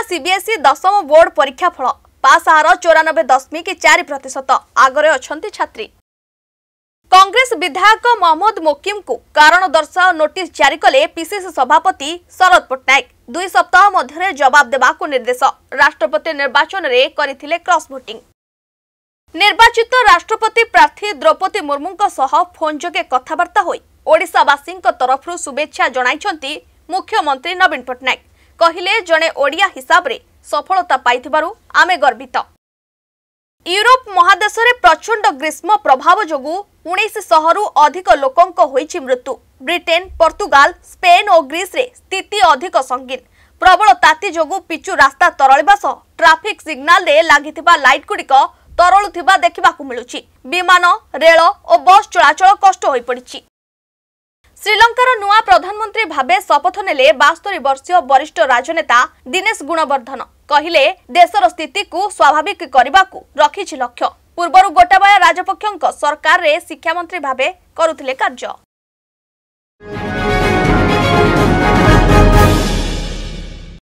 Odisha CBSE ଦଶମ board ପରୀକ୍ଷା ଫଳ ପାସ୍ ହାର ଚଉରାନବେ ଦଶମିକ ଚାରି ପ୍ରତିଶତ ଆଗରେ ଅଛନ୍ତି ଛାତ୍ରୀ କଂଗ୍ରେସ ବିଧାୟକ ମହମ୍ମଦ ମୋକିମ୍ଙ୍କୁ କାରଣ ଦର୍ଶାଅ ନୋଟିସ୍ ଜାରି କଲେ ପିସିସି ସଭାପତି ଶରଦ ପଟ୍ଟନାୟକ ଦୁଇ ସପ୍ତାହ ମଧ୍ୟରେ ଜବାବ ଦେବାକୁ ନିର୍ଦ୍ଦେଶ ରାଷ୍ଟ୍ରପତି ନିର୍ବାଚନରେ କରିଥିଲେ କ୍ରସ୍ ଭୋଟିଂ ନିର୍ବାଚିତ ରାଷ୍ଟ୍ରପତି ପ୍ରାର୍ଥୀ ଦ୍ରୌପଦୀ ମୁର୍ମୁଙ୍କ ସହ ଫୋନ୍ ଯୋଗେ କଥାବାର୍ତ୍ତା ହୋଇ ଓଡ଼ିଶାବାସୀଙ୍କ ତରଫରୁ ଶୁଭେଚ୍ଛା ଜଣାଇଛନ୍ତି ମୁଖ୍ୟମନ୍ତ୍ରୀ ନବୀନ ପଟ୍ଟନାୟକ କହିଲେ ଜଣେ ଓଡ଼ିଆ ହିସାବରେ ସଫଳତା ପାଇଥିବାରୁ ଆମେ ଗର୍ବିତ ୟୁରୋପ ମହାଦେଶରେ ପ୍ରଚଣ୍ଡ ଗ୍ରୀଷ୍ମ ପ୍ରଭାବ ଯୋଗୁଁ ଉଣେଇଶଶହରୁ ଅଧିକ ଲୋକଙ୍କ ହୋଇଛି ମୃତ୍ୟୁ ବ୍ରିଟେନ୍ ପର୍ତ୍ତୁଗାଲ ସ୍ପେନ୍ ଓ ଗ୍ରୀସ୍ରେ ସ୍ଥିତି ଅଧିକ ସଙ୍ଗୀନ ପ୍ରବଳ ତାତି ଯୋଗୁଁ ପିଚୁ ରାସ୍ତା ତରଳିବା ସହ ଟ୍ରାଫିକ୍ ସିଗ୍ନାଲରେ ଲାଗିଥିବା ଲାଇଟ୍ଗୁଡ଼ିକ ତରଳୁଥିବା ଦେଖିବାକୁ ମିଳୁଛି ବିମାନ ରେଳ ଓ ବସ୍ ଚଳାଚଳ କଷ୍ଟ ହୋଇପଡ଼ିଛି ଶ୍ରୀଲଙ୍କାର ନୂଆ ପ୍ରଧାନମନ୍ତ୍ରୀ ଭାବେ ଶପଥ ନେଲେ ବାସ୍ତରି ବର୍ଷୀୟ ବରିଷ୍ଠ ରାଜନେତା ଦିନେଶ ଗୁଣବର୍ଦ୍ଧନ କହିଲେ ଦେଶର ସ୍ଥିତିକୁ ସ୍ୱାଭାବିକ କରିବାକୁ ରଖିଛି ଲକ୍ଷ୍ୟ ପୂର୍ବରୁ ଗୋଟାବୟ ରାଜପକ୍ଷଙ୍କ ସରକାରରେ ଶିକ୍ଷାମନ୍ତ୍ରୀ ଭାବେ କରୁଥିଲେ କାର୍ଯ୍ୟ